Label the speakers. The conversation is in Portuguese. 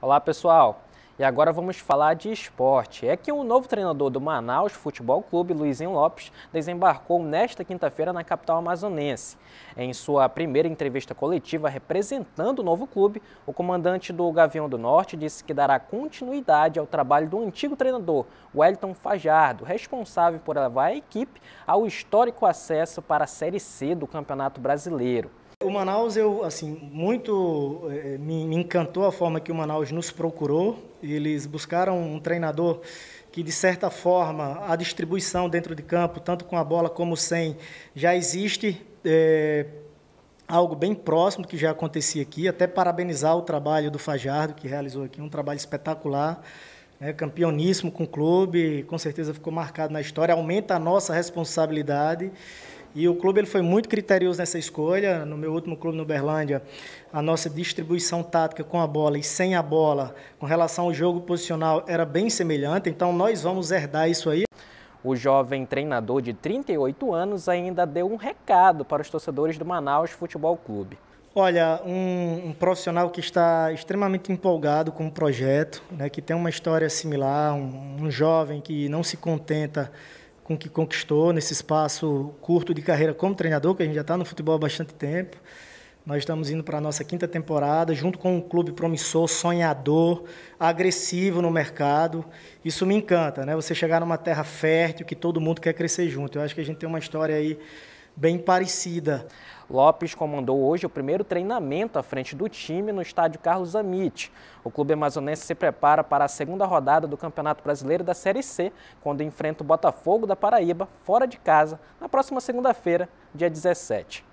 Speaker 1: Olá pessoal, e agora vamos falar de esporte. É que o novo treinador do Manaus Futebol Clube, Luizinho Lopes, desembarcou nesta quinta-feira na capital amazonense. Em sua primeira entrevista coletiva representando o novo clube, o comandante do Gavião do Norte disse que dará continuidade ao trabalho do antigo treinador, Wellington Fajardo, responsável por levar a equipe ao histórico acesso para a Série C do Campeonato Brasileiro.
Speaker 2: O Manaus, eu, assim, muito é, me, encantou a forma que o Manaus nos procurou. Eles buscaram um treinador que de certa forma a distribuição dentro de campo, tanto com a bola como sem, já existe é, algo bem próximo que já acontecia aqui. Até parabenizar o trabalho do Fajardo, que realizou aqui um trabalho espetacular, né, campeoníssimo com o clube, com certeza ficou marcado na história, aumenta a nossa responsabilidade. E o clube ele foi muito criterioso nessa escolha. No meu último clube, no Berlândia, a nossa distribuição tática com a bola e sem a bola, com relação ao jogo posicional, era bem semelhante. Então, nós vamos herdar isso aí. O jovem treinador de
Speaker 1: 38 anos ainda deu um recado para os torcedores do Manaus Futebol Clube.
Speaker 2: Olha, um, um, profissional que está extremamente empolgado com o projeto, né, que tem uma história similar, um, um jovem que não se contenta com que conquistou nesse espaço curto de carreira como treinador, que a gente já está no futebol há bastante tempo. Nós estamos indo para a nossa quinta temporada, junto com um clube promissor, sonhador, agressivo no mercado. Isso me encanta, né? Você chegar numa terra fértil que todo mundo quer crescer junto. Eu acho que a gente tem uma história aí bem parecida.
Speaker 1: Lopes comandou hoje o primeiro treinamento à frente do time no estádio Carlos Amit. O clube amazonense se prepara para a segunda rodada do Campeonato Brasileiro da Série C, quando enfrenta o Botafogo da Paraíba, fora de casa, na próxima segunda-feira, dia 17.